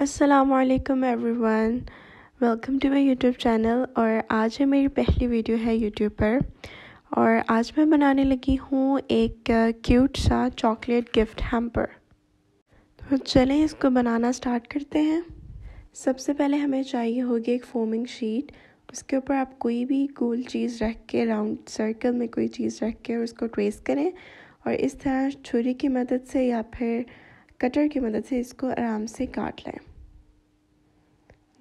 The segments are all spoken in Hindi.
असलकम everyone welcome to my YouTube channel और आज है मेरी पहली वीडियो है यूट्यूब पर और आज मैं बनाने लगी हूँ एक क्यूट सा चॉकलेट गिफ्ट हैम्पर तो चलें इसको बनाना स्टार्ट करते हैं सबसे पहले हमें चाहिए होगी एक फोमिंग शीट उसके ऊपर आप कोई भी गोल चीज़ रख के राउंड सर्कल में कोई चीज़ रख के उसको ट्रेस करें और इस तरह छुरी की मदद से या फिर कटर की मदद से इसको आराम से काट लें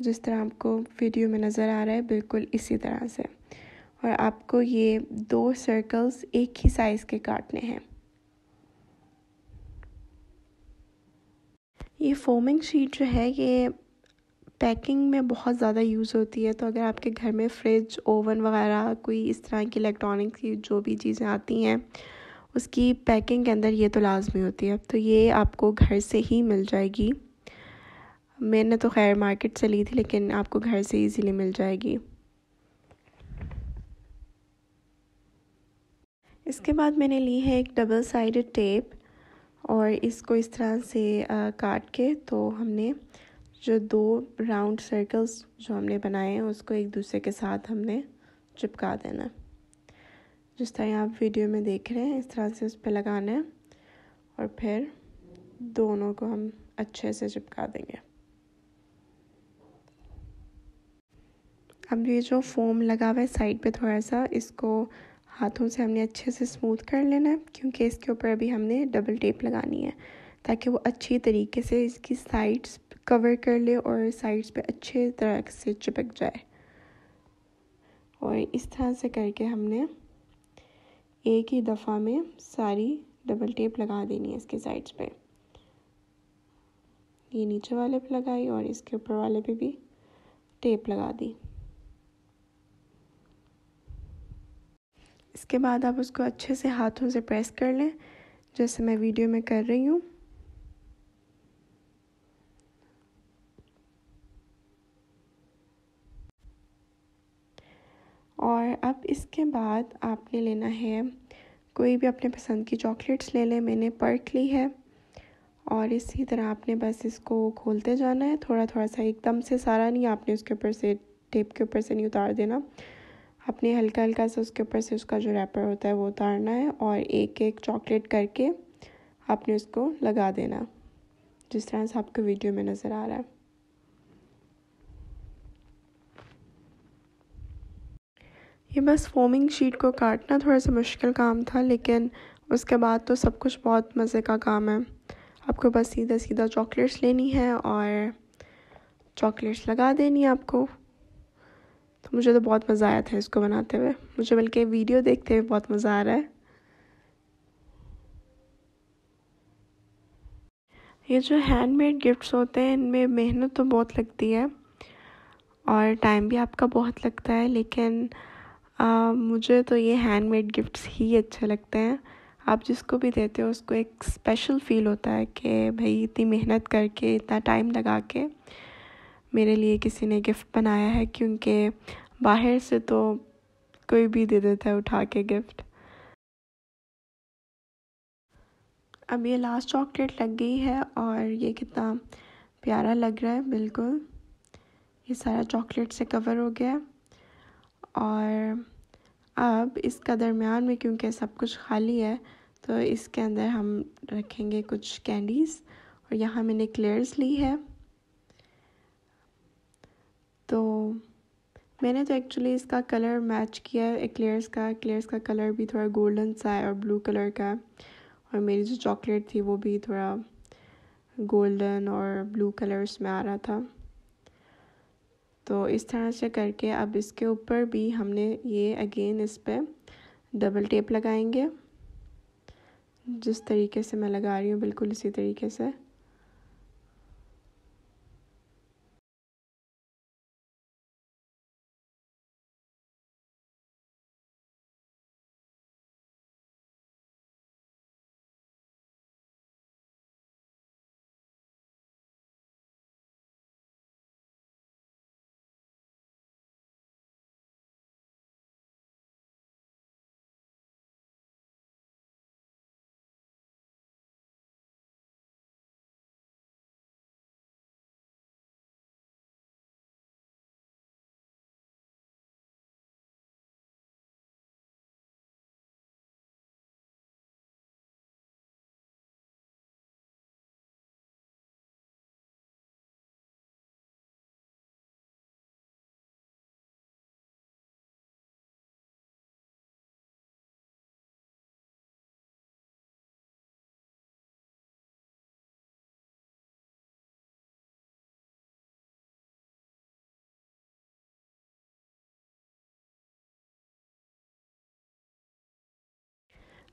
जिस तरह आपको वीडियो में नज़र आ रहा है बिल्कुल इसी तरह से और आपको ये दो सर्कल्स एक ही साइज़ के काटने हैं ये फोमिंग शीट जो है ये पैकिंग में बहुत ज़्यादा यूज़ होती है तो अगर आपके घर में फ्रिज ओवन वगैरह कोई इस तरह की इलेक्ट्रॉनिक जो भी चीज़ें आती हैं उसकी पैकिंग के अंदर ये तो लाजमी होती है अब तो ये आपको घर से ही मिल जाएगी मैंने तो खैर मार्केट से ली थी लेकिन आपको घर से इजीली मिल जाएगी इसके बाद मैंने ली है एक डबल साइड टेप और इसको इस तरह से आ, काट के तो हमने जो दो राउंड सर्कल्स जो हमने बनाए हैं उसको एक दूसरे के साथ हमने चिपका देना है जिस तरह आप वीडियो में देख रहे हैं इस तरह से उस पर लगाना है और फिर दोनों को हम अच्छे से चिपका देंगे अब ये जो फोम लगा हुआ है साइड पे थोड़ा सा इसको हाथों से हमने अच्छे से स्मूथ कर लेना है क्योंकि इसके ऊपर अभी हमने डबल टेप लगानी है ताकि वो अच्छी तरीके से इसकी साइड्स कवर कर ले और साइड्स पे अच्छे तरह से चिपक जाए और इस तरह से करके हमने एक ही दफ़ा में सारी डबल टेप लगा देनी है इसके साइड्स पे ये नीचे वाले पे लगाई और इसके ऊपर वाले पे भी टेप लगा दी इसके बाद आप उसको अच्छे से हाथों से प्रेस कर लें जैसे मैं वीडियो में कर रही हूँ और अब इसके बाद आपने लेना है कोई भी अपने पसंद की चॉकलेट्स ले लें मैंने पर्क ली है और इसी तरह आपने बस इसको खोलते जाना है थोड़ा थोड़ा सा एकदम से सारा नहीं आपने उसके ऊपर से टेप के ऊपर से नहीं उतार देना आपने हल्का हल्का सा उसके ऊपर से उसका जो रैपर होता है वो उतारना है और एक एक चॉकलेट करके आपने उसको लगा देना जिस तरह से आपको वीडियो में नज़र आ रहा है ये बस फोमिंग शीट को काटना थोड़ा सा मुश्किल काम था लेकिन उसके बाद तो सब कुछ बहुत मज़े का काम है आपको बस सीधा सीधा चॉकलेट्स लेनी है और चॉकलेट्स लगा देनी है आपको तो मुझे तो बहुत मज़ा आया था इसको बनाते हुए मुझे बल्कि वीडियो देखते हुए बहुत मज़ा आ रहा है ये जो हैंडमेड गिफ्ट्स होते हैं इनमें मेहनत तो बहुत लगती है और टाइम भी आपका बहुत लगता है लेकिन आ, मुझे तो ये हैंडमेड गिफ्ट्स ही अच्छे लगते हैं आप जिसको भी देते हो उसको एक स्पेशल फील होता है कि भाई इतनी मेहनत करके इतना टाइम लगा के मेरे लिए किसी ने गिफ्ट बनाया है क्योंकि बाहर से तो कोई भी दे देता है उठा के गिफ्ट अब ये लास्ट चॉकलेट लग गई है और ये कितना प्यारा लग रहा है बिल्कुल ये सारा चॉकलेट से कवर हो गया है और अब इसका दरमियान में क्योंकि सब कुछ खाली है तो इसके अंदर हम रखेंगे कुछ कैंडीज़ और यहाँ मैंने क्लेयर्स ली है तो मैंने तो एक्चुअली इसका कलर मैच किया है क्लेयर्स का क्लेयर्स का कलर भी थोड़ा गोल्डन सा है और ब्लू कलर का और मेरी जो चॉकलेट थी वो भी थोड़ा गोल्डन और ब्लू कलर्स में आ रहा था तो इस तरह से करके अब इसके ऊपर भी हमने ये अगेन इस पर डबल टेप लगाएंगे जिस तरीके से मैं लगा रही हूँ बिल्कुल इसी तरीके से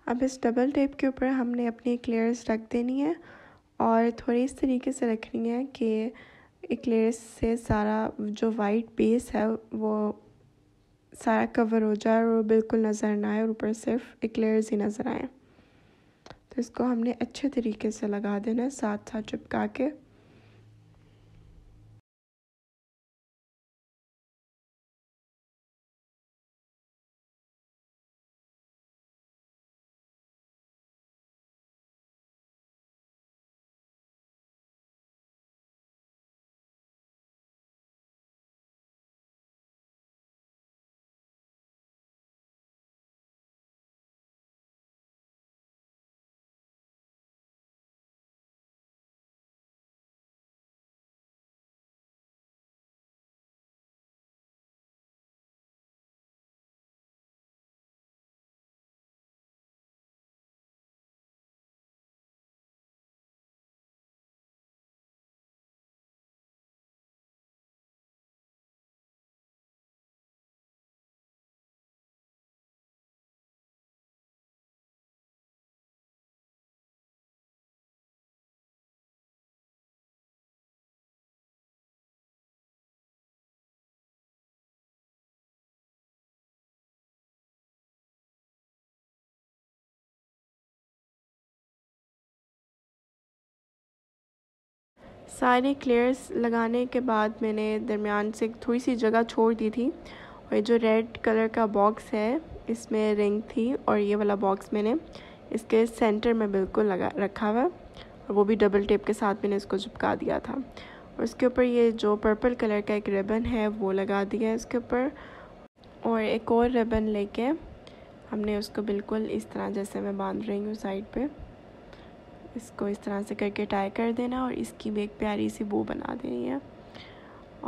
अब इस डबल टेप के ऊपर हमने अपनी क्लेयर्स रख देनी है और थोड़ी इस तरीके से रखनी है कि एक लेयर्स से सारा जो वाइट बेस है वो सारा कवर हो जाए और बिल्कुल नज़र ना आए और ऊपर सिर्फ एक लेयर्स ही नज़र आए तो इसको हमने अच्छे तरीके से लगा देना है साथ साथ चिपका के सारे क्लेयर्स लगाने के बाद मैंने दरमियान से थोड़ी सी जगह छोड़ दी थी और ये जो रेड कलर का बॉक्स है इसमें रिंग थी और ये वाला बॉक्स मैंने इसके सेंटर में बिल्कुल लगा रखा हुआ और वो भी डबल टेप के साथ मैंने इसको चिपका दिया था और उसके ऊपर ये जो पर्पल कलर का एक रिबन है वो लगा दिया है इसके ऊपर और एक और रिबन लेके हमने उसको बिल्कुल इस तरह जैसे मैं बांध रही हूँ साइड पर इसको इस तरह से करके टाई कर देना और इसकी भी एक प्यारी सी बो बना देनी है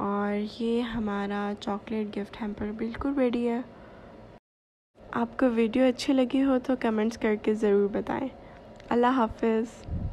और ये हमारा चॉकलेट गिफ्ट हैम्पर बिल्कुल रेडी है आपको वीडियो अच्छी लगी हो तो कमेंट्स करके ज़रूर बताएं अल्लाह हाफिज़